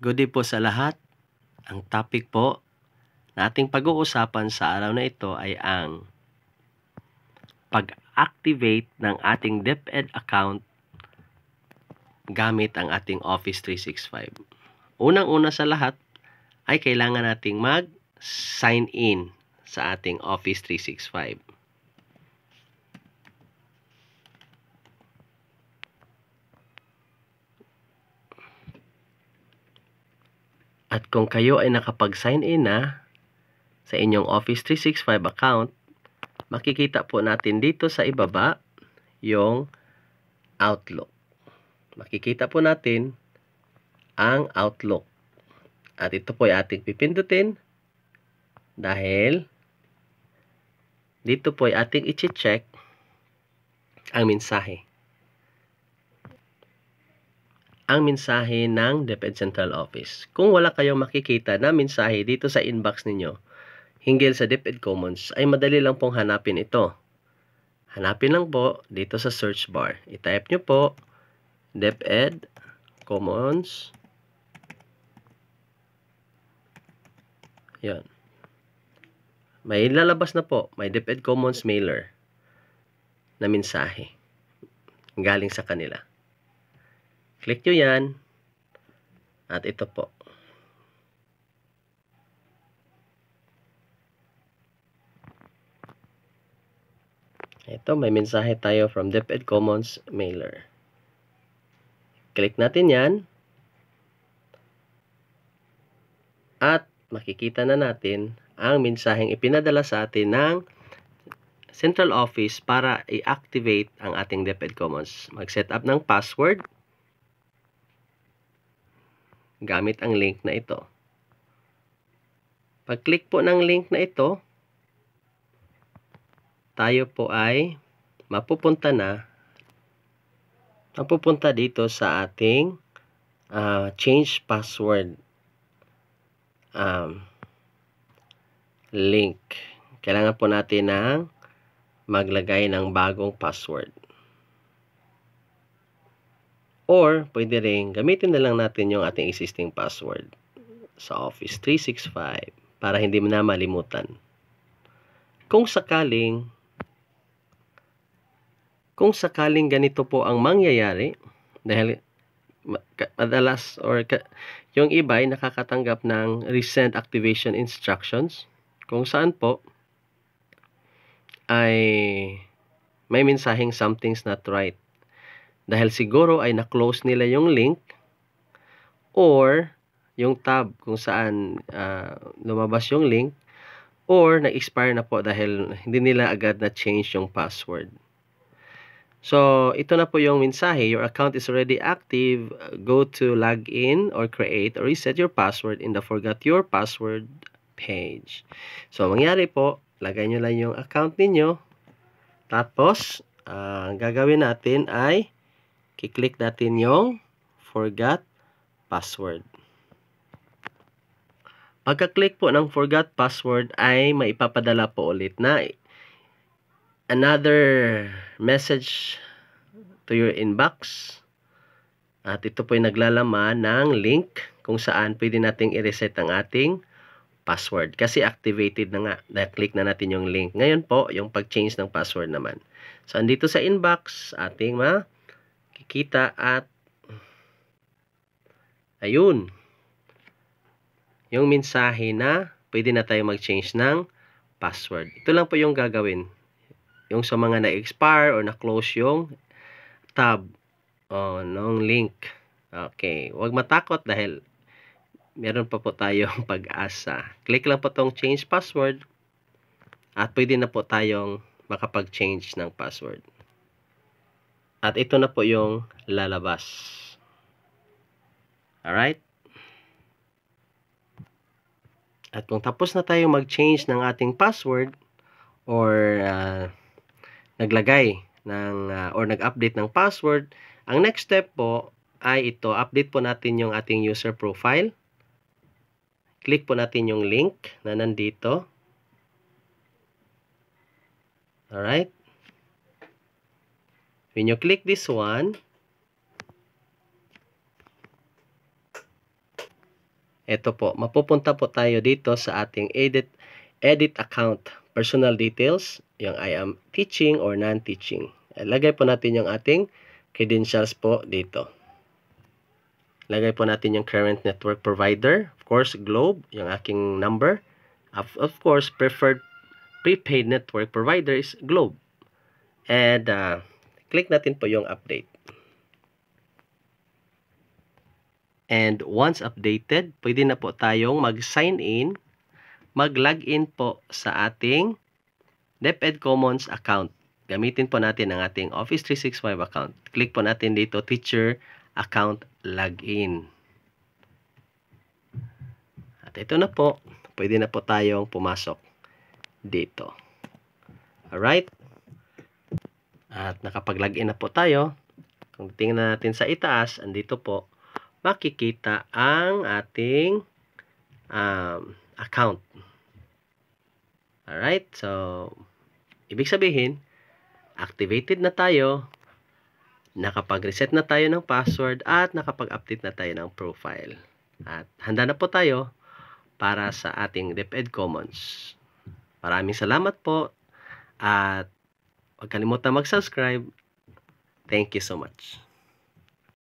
Good day po sa lahat. Ang topic po na ating pag-uusapan sa araw na ito ay ang pag-activate ng ating DepEd e account gamit ang ating Office 365. Unang-una sa lahat ay kailangan nating mag-sign in sa ating Office 365. At kung kayo ay nakapag-sign in na sa inyong Office 365 account, makikita po natin dito sa ibaba yung Outlook. Makikita po natin ang Outlook. At ito po ay ating pipindutin dahil dito po ay ating i-check ang mensahe ang mensahe ng DepEd Central Office. Kung wala kayong makikita na mensahe dito sa inbox ninyo, hinggil sa DepEd Commons, ay madali lang pong hanapin ito. Hanapin lang po dito sa search bar. I-type nyo po DepEd Commons. Yan. May lalabas na po, may DepEd Commons mailer na mensahe galing sa kanila. Click nyo yan. At ito po. Ito, may mensahe tayo from DepEd Commons mailer. Click natin yan. At makikita na natin ang mensaheng ipinadala sa atin ng Central Office para i-activate ang ating DepEd Commons. Mag-set up ng password gamit ang link na ito. Pag-click po ng link na ito, tayo po ay mapupunta na mapupunta dito sa ating uh, change password um, link. Kailangan po natin ng maglagay ng bagong password. Or, pwede rin gamitin na lang natin yung ating existing password sa Office 365 para hindi mo na malimutan. Kung sakaling kung sakaling ganito po ang mangyayari dahil madalas or yung iba ay nakakatanggap ng recent activation instructions kung saan po ay may mensaheng something's not right dahil siguro ay na-close nila yung link or yung tab kung saan uh, lumabas yung link or na-expire na po dahil hindi nila agad na-change yung password. So, ito na po yung mensahe. Your account is already active. Go to login or create or reset your password in the forgot your password page. So, mangyari po, lagay nyo lang yung account ninyo. Tapos, uh, ang gagawin natin ay Kiklik natin yung forgot password. Pagka-click po ng forgot password ay maipapadala po ulit na another message to your inbox. At ito po ay naglalaman ng link kung saan pwede nating i-reset ang ating password. Kasi activated na nga. Na-click na natin yung link. Ngayon po, yung pag-change ng password naman. So, andito sa inbox, ating ma- kita at ayun. Yung mensahe na pwede na tayo mag-change ng password. Ito lang po yung gagawin. Yung sa mga na-expire or na-close yung tab o nung link. Okay, huwag matakot dahil meron pa po tayong pag-asa. Click lang po tong change password at pwede na po tayong makapag-change ng password. At ito na po yung lalabas. Alright? At kung tapos na tayo mag-change ng ating password or uh, naglagay ng uh, or nag-update ng password, ang next step po ay ito, update po natin yung ating user profile. Click po natin yung link na nandito. Alright? When you click this one, ito po, mapupunta po tayo dito sa ating edit, edit account, personal details, yung I am teaching or non-teaching. Lagay po natin yung ating credentials po dito. Lagay po natin yung current network provider. Of course, Globe, yung aking number. Of, of course, preferred prepaid network provider is Globe. And uh, Click natin po yung update. And once updated, pwede na po tayong mag-sign in, mag log in po sa ating DepEd Commons account. Gamitin po natin ang ating Office 365 account. Click po natin dito, Teacher Account Login. At ito na po, pwede na po tayong pumasok dito. Alright? At nakapag-login na po tayo. Kung tingnan natin sa itaas, andito po, makikita ang ating um, account. Alright, so, ibig sabihin, activated na tayo, nakapag-reset na tayo ng password, at nakapag-update na tayo ng profile. At handa na po tayo para sa ating DepEd Commons. Maraming salamat po at Huwag kalimutan mag-subscribe. Thank you so much.